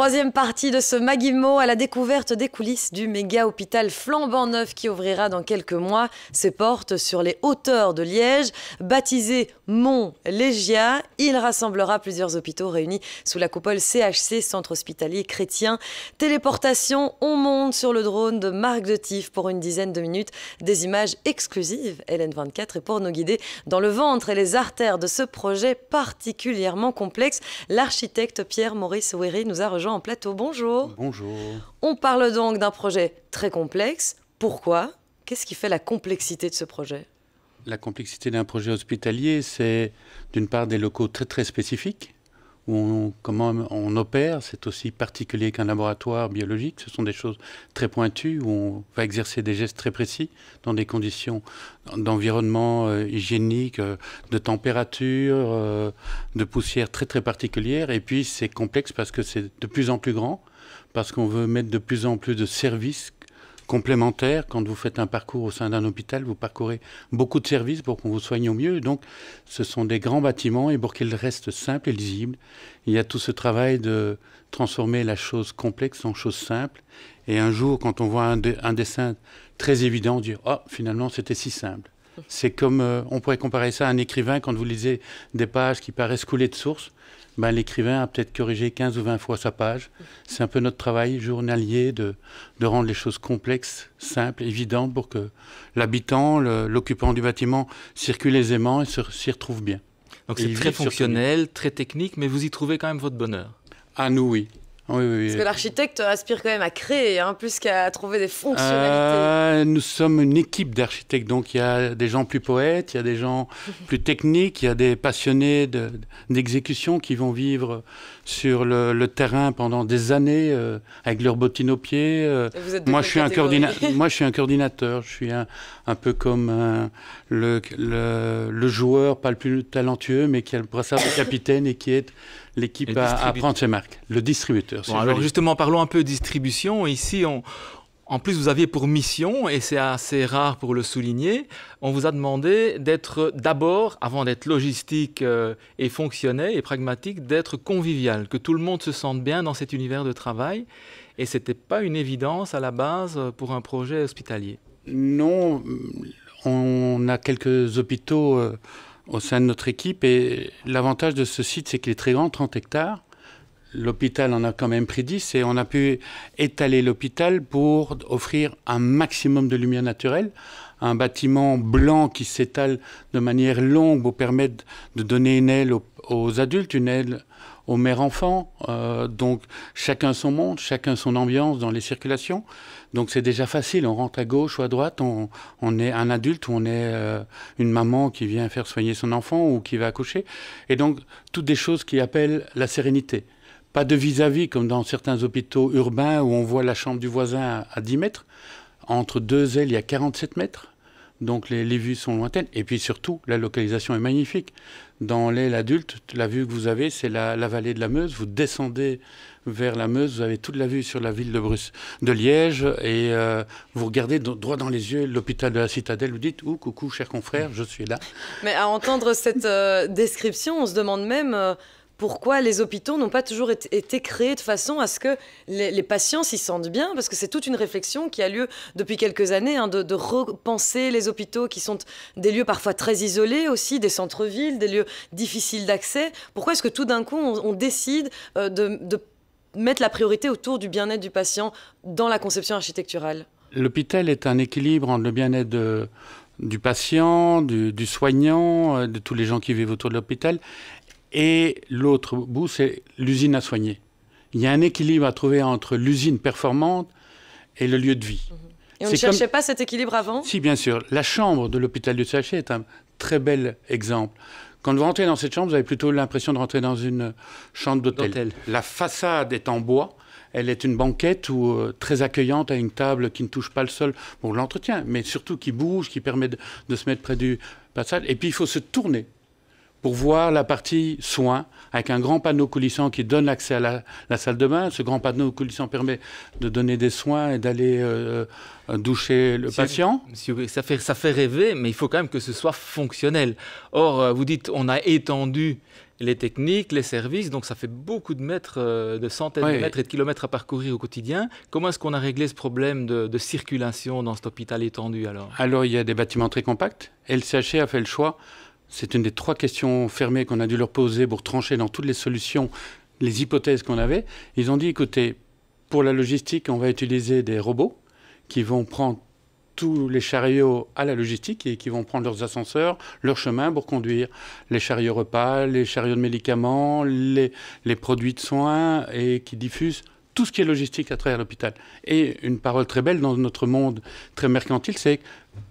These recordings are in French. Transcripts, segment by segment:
Troisième partie de ce Maguimo à la découverte des coulisses du méga hôpital flambant neuf qui ouvrira dans quelques mois ses portes sur les hauteurs de Liège. Baptisé Mont Légia, il rassemblera plusieurs hôpitaux réunis sous la coupole CHC, Centre Hospitalier Chrétien. Téléportation, on monte sur le drone de Marc de Tif pour une dizaine de minutes. Des images exclusives LN24 et pour nous guider dans le ventre et les artères de ce projet particulièrement complexe, l'architecte Pierre-Maurice Wery nous a rejoint en plateau. Bonjour. Bonjour. On parle donc d'un projet très complexe. Pourquoi Qu'est-ce qui fait la complexité de ce projet La complexité d'un projet hospitalier, c'est d'une part des locaux très très spécifiques on, comment on opère, c'est aussi particulier qu'un laboratoire biologique. Ce sont des choses très pointues où on va exercer des gestes très précis dans des conditions d'environnement euh, hygiénique, euh, de température, euh, de poussière très très particulière. Et puis c'est complexe parce que c'est de plus en plus grand, parce qu'on veut mettre de plus en plus de services complémentaire. Quand vous faites un parcours au sein d'un hôpital, vous parcourez beaucoup de services pour qu'on vous soigne au mieux. Donc, ce sont des grands bâtiments et pour qu'ils restent simples et lisibles, il y a tout ce travail de transformer la chose complexe en chose simple. Et un jour, quand on voit un, un dessin très évident, on dit Oh, finalement, c'était si simple. C'est comme, euh, on pourrait comparer ça à un écrivain, quand vous lisez des pages qui paraissent coulées de source, ben, l'écrivain a peut-être corrigé 15 ou 20 fois sa page. C'est un peu notre travail journalier de, de, rendre les choses complexes, simples, évidentes pour que l'habitant, l'occupant du bâtiment circule aisément et s'y retrouve bien. Donc c'est très fonctionnel, très technique, mais vous y trouvez quand même votre bonheur. Ah nous oui, parce que l'architecte aspire quand même à créer, hein, plus qu'à trouver des fonctionnalités. Euh, nous sommes une équipe d'architectes, donc il y a des gens plus poètes, il y a des gens plus techniques, il y a des passionnés d'exécution qui vont vivre sur le, terrain pendant des années euh, avec leurs bottines aux pieds. Euh, moi, je suis un moi, je suis un coordinateur. Je suis un, peu comme euh, le, joueur, pas le plus talentueux, mais qui a le brassard de capitaine et qui est l'équipe à, prendre ses marques. Le distributeur. alors, justement, parlons un peu distribution. Ici, on, en plus, vous aviez pour mission, et c'est assez rare pour le souligner, on vous a demandé d'être d'abord, avant d'être logistique euh, et fonctionnel et pragmatique, d'être convivial, que tout le monde se sente bien dans cet univers de travail. Et ce n'était pas une évidence à la base pour un projet hospitalier. Non, on a quelques hôpitaux euh, au sein de notre équipe, et l'avantage de ce site, c'est qu'il est très grand, 30 hectares l'hôpital en a quand même pris 10 et on a pu étaler l'hôpital pour offrir un maximum de lumière naturelle. Un bâtiment blanc qui s'étale de manière longue pour permettre de donner une aile aux, adultes, une aile aux mères-enfants. Euh, donc chacun son monde, chacun son ambiance dans les circulations. Donc c'est déjà facile, on rentre à gauche ou à droite, on, est un adulte ou on est euh, une maman qui vient faire soigner son enfant ou qui va accoucher. Et donc toutes des choses qui appellent la sérénité. Pas de vis-à-vis comme dans certains hôpitaux urbains où on voit la chambre du voisin à 10 mètres. Entre deux ailes, il y a 47 mètres. Donc les, vues sont lointaines. Et puis surtout, la localisation est magnifique. Dans l'aile adulte, la vue que vous avez, c'est la, vallée de la Meuse. Vous descendez vers la Meuse, vous avez toute la vue sur la ville de, de Liège et euh, vous regardez droit dans les yeux l'hôpital de la Citadelle, vous dites ou coucou, cher confrère, je suis là. Mais à entendre cette euh, description, on se demande même euh, pourquoi les hôpitaux n'ont pas toujours été créés de façon à ce que les, patients s'y sentent bien, parce que c'est toute une réflexion qui a lieu depuis quelques années, hein, de, repenser les hôpitaux qui sont des lieux parfois très isolés aussi, des centres-villes, des lieux difficiles d'accès. Pourquoi est-ce que tout d'un coup on, décide euh, de, mettre la priorité autour du bien-être du patient dans la conception architecturale L'hôpital est un équilibre entre le bien-être du patient, du soignant, euh, de tous les gens qui vivent autour de l'hôpital, et l'autre bout, c'est l'usine à soigner. Il y a un équilibre à trouver entre l'usine performante et le lieu de vie. Mhm. Et on ne cherchait pas cet équilibre avant Si, bien sûr. La chambre de l'hôpital du Sachet est un très bel exemple. Quand vous rentrez dans cette chambre, vous avez plutôt l'impression de rentrer dans une chambre d'hôtel. La façade est en bois. Elle est une banquette ou euh, très accueillante à une table qui ne touche pas le sol pour l'entretien, mais surtout qui bouge, qui permet de, de se mettre près du passage. Et puis il faut se tourner pour voir la partie soins avec un grand panneau coulissant qui donne l'accès à la, salle de bain. Ce grand panneau coulissant permet de donner des soins et d'aller euh, euh, doucher le patient. ça, fait, ça fait rêver, mais il faut quand même que ce soit fonctionnel. Or, euh, vous dites, on a étendu les techniques, les services, donc ça fait beaucoup de mètres, de centaines de mètres et de kilomètres à parcourir au quotidien. Comment est-ce qu'on a réglé ce problème de, de circulation dans cet hôpital étendu alors Alors, il y a des bâtiments très compacts. Et a fait le choix c'est une des trois questions fermées qu'on a dû leur poser pour trancher dans toutes les solutions, les hypothèses qu'on avait. Ils ont dit, écoutez, pour la logistique, on va utiliser des robots qui vont prendre tous les chariots à la logistique et qui vont prendre leurs ascenseurs, leur chemin pour conduire les chariots repas, les chariots de médicaments, les, les produits de soins et qui diffusent tout ce qui est logistique à travers l'hôpital. Et une parole très belle dans notre monde très mercantile, c'est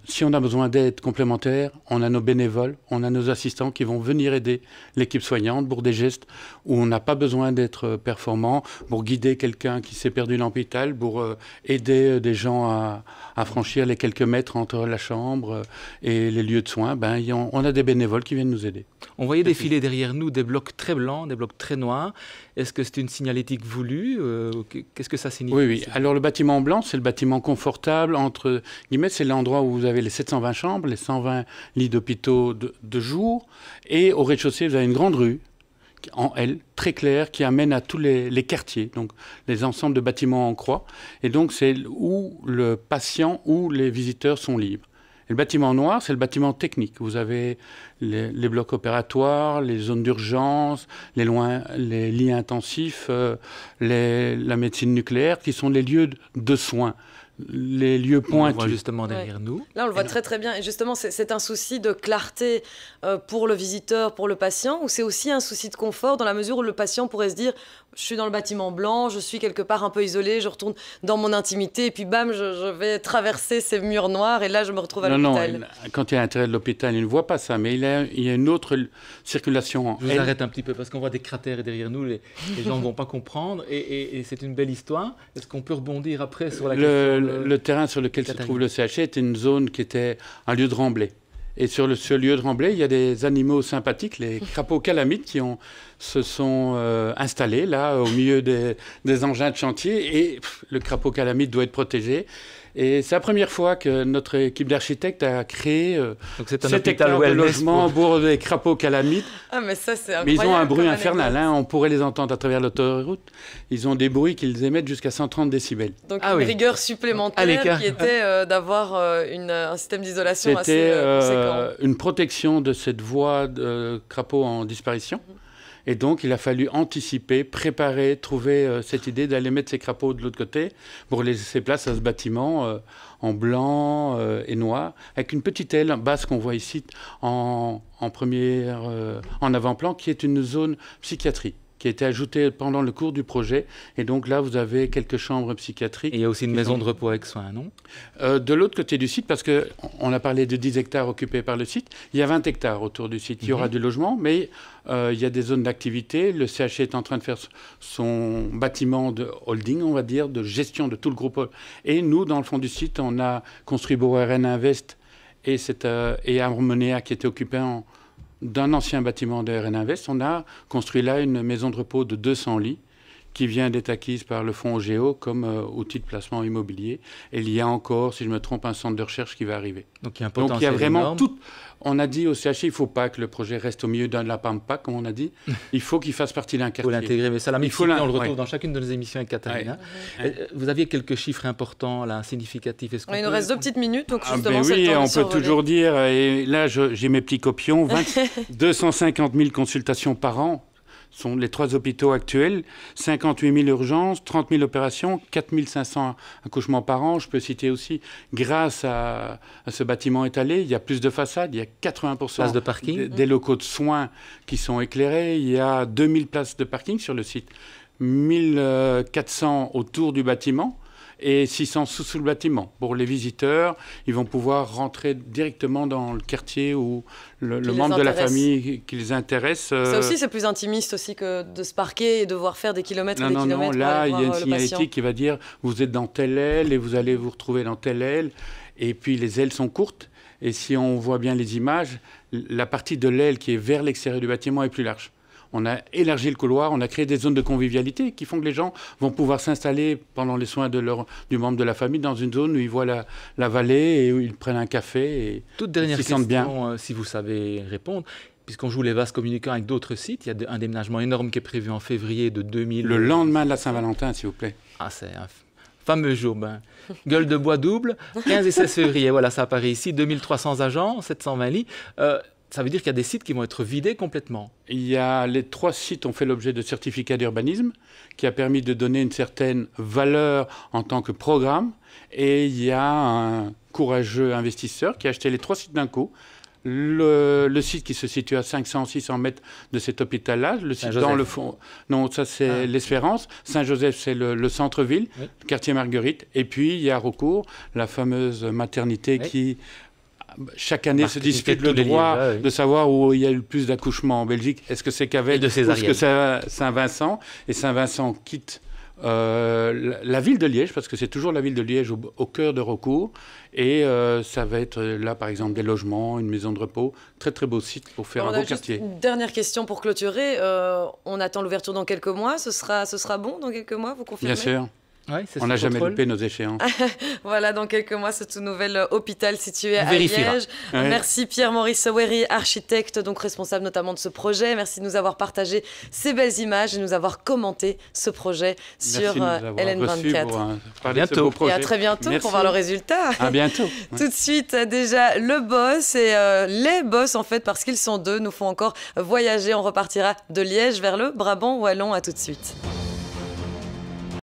si on a besoin d'aide complémentaire, on a nos bénévoles, on a nos assistants qui vont venir aider l'équipe soignante pour des gestes où on n'a pas besoin d'être euh, performant, pour guider quelqu'un qui s'est perdu dans l'hôpital, pour euh, aider euh, des gens à, franchir les quelques mètres entre la chambre et les lieux de soins. Ben, on, a des bénévoles qui viennent nous aider. On voyait défiler derrière nous des blocs très blancs, des blocs très noirs. Est-ce que c'est une signalétique voulue Qu'est-ce que ça signifie Oui, oui. Alors le bâtiment blanc, c'est le bâtiment confortable, entre guillemets, c'est l'endroit où où vous avez les 720 chambres, les 120 lits d'hôpitaux de, jour, et au rez-de-chaussée, vous avez une grande rue en L, très claire, qui amène à tous les, quartiers, donc les ensembles de bâtiments en croix. Et donc, c'est où le patient ou les visiteurs sont libres. Et le bâtiment noir, c'est le bâtiment technique. Vous avez les, blocs opératoires, les zones d'urgence, les, lits intensifs, euh, les, la médecine nucléaire, qui sont les lieux de soins les lieux points justement derrière nous. Là, on le voit très très bien. Et justement, c'est un souci de clarté euh, pour le visiteur, pour le patient, ou c'est aussi un souci de confort dans la mesure où le patient pourrait se dire je suis dans le bâtiment blanc, je suis quelque part un peu isolé je retourne dans mon intimité, et puis bam, je, vais traverser ces murs noirs, et là, je me retrouve à l'hôpital. Non, non, quand il est à l'intérieur de l'hôpital, il ne voit pas ça, mais il, y a une autre circulation. Je vous arrête un petit peu, parce qu'on voit des cratères derrière nous, les, gens ne vont pas comprendre, et, c'est une belle histoire. Est-ce qu'on peut rebondir après sur la le, question, euh, le, terrain sur lequel se trouve le CHE était une zone qui était un lieu de remblai. Et sur le, ce lieu de Remblay, il y a des animaux sympathiques, les crapauds calamites, qui se sont euh, installés là, au milieu des, engins de chantier. Et le crapaud calamite doit être protégé. Et c'est la première fois que notre équipe d'architectes a créé euh, Donc cet de logement au des crapauds calamites. Ah, mais ça, c'est Mais ils ont un bruit infernal. Hein, on pourrait les entendre à travers l'autoroute. Ils ont des bruits qu'ils émettent jusqu'à 130 décibels. Donc ah une rigueur supplémentaire qui était euh, d'avoir euh, un système d'isolation assez conséquent. une protection de cette voie de crapauds en disparition. Mm-hmm. Et donc, il a fallu anticiper, préparer, trouver euh, cette idée d'aller mettre ces crapauds de l'autre côté pour laisser place à ce bâtiment euh, en blanc euh, et noir, avec une petite aile basse qu'on voit ici en, en avant-plan, qui est une zone psychiatrie qui a été ajoutée pendant le cours du projet. Et donc là, vous avez quelques chambres psychiatriques. Et il y a aussi une maison de repos avec soins, non euh, De l'autre côté du site, parce qu'on a parlé de 10 hectares occupés par le site, il y a 20 hectares autour du site. Il y aura mhm. du logement, mais euh, il y a des zones d'activité. Le CH est en train de faire son bâtiment de holding, on va dire, de gestion de tout le groupe. Et nous, dans le fond du site, on a construit BORN Invest et, cette, euh, et qui était occupé en d'un ancien bâtiment de Invest, on a construit là une maison de repos de 200 lits qui vient d'être acquise par le fonds Géo comme euh, outil de placement immobilier. Et il y a encore, si je me trompe, un centre de recherche qui va arriver. Donc il y a, un potentiel il a vraiment énorme. On a dit au CHI, il ne faut pas que le projet reste au milieu de la pampa, comme on a dit. Il faut qu'il fasse partie d'un quartier. Il faut l'intégrer, mais ça, la on le retrouve dans chacune de nos émissions avec Catalina. Hein. Euh, vous aviez quelques chiffres importants, là, significatifs. il nous reste deux petites minutes, donc ah, justement, ah ben Oui, on peut toujours dire, et là, j'ai mes petits copions, 250 000 consultations par an sont les trois hôpitaux actuels, 58 000 urgences, 30 000 opérations, 4 500 accouchements par an. Je peux citer aussi, grâce à, ce bâtiment étalé, il y a plus de façades, il y a 80 Des, locaux de soins qui sont éclairés, il y a 2 000 places de parking sur le site, 1 400 euh, autour du bâtiment et 600 sous, sous le bâtiment. Pour les visiteurs, ils vont pouvoir rentrer directement dans le quartier où le, membre de la famille qui les intéresse. Ça euh, aussi, c'est plus intimiste aussi que de se parquer et devoir faire des kilomètres et des non, kilomètres. Non, là, il y a une signalétique qui va dire vous êtes dans telle aile et vous allez vous retrouver dans telle aile. Et puis les ailes sont courtes. Et si on voit bien les images, la partie de l'aile qui est vers l'extérieur du bâtiment est plus large on a élargi le couloir, on a créé des zones de convivialité qui font que les gens vont pouvoir s'installer pendant les soins de du membre de la famille dans une zone où ils voient la, vallée et où ils prennent un café. Et Toute dernière question, bien. Euh, si vous savez répondre puisqu'on joue les vases communicants avec d'autres sites. Il y a un déménagement énorme qui est prévu en février de 2000. Le lendemain de la Saint-Valentin, s'il vous plaît. Ah, c'est un fameux jour. Ben. Gueule de bois double, 15 et 16 février. Voilà, ça apparaît ici. 2300 agents, 720 lits. Euh, ça veut dire qu'il y a des sites qui vont être vidés complètement. Il y a les trois sites ont fait l'objet de certificats d'urbanisme qui a permis de donner une certaine valeur en tant que programme. Et il y a un courageux investisseur qui a acheté les trois sites d'un coup. Le, site qui se situe à 500-600 mètres de cet hôpital-là, le site dans le fond. Non, ça c'est ah. l'Espérance. Saint-Joseph, c'est le, centre-ville, le quartier Marguerite. Et puis il y a Recours, la fameuse maternité qui chaque année se discute le droit de savoir où il y a eu le plus d'accouchements en Belgique. Est-ce que c'est qu'avec ou ce que Saint-Vincent Et Saint-Vincent quitte euh, la, ville de Liège, parce que c'est toujours la ville de Liège au, cœur de recours. Et euh, ça va être euh, là, par exemple, des logements, une maison de repos. Très, très beau site pour faire un beau quartier. dernière question pour clôturer. on attend l'ouverture dans quelques mois. Ce sera, ce sera bon dans quelques mois, vous confirmez Bien sûr on n'a jamais loupé nos échéances. voilà, dans quelques mois, ce tout nouvel euh, hôpital situé à Liège. Merci Pierre-Maurice Sowery, architecte, donc responsable notamment de ce projet. Merci de nous avoir partagé ces belles images et de nous avoir commenté ce projet sur euh, LN24. Pour, euh, à bientôt. Et à très bientôt pour voir le résultat. À bientôt. tout de suite, déjà, le boss et les boss, en fait, parce qu'ils sont deux, nous font encore voyager. On repartira de Liège vers le Brabant-Wallon. À tout de suite.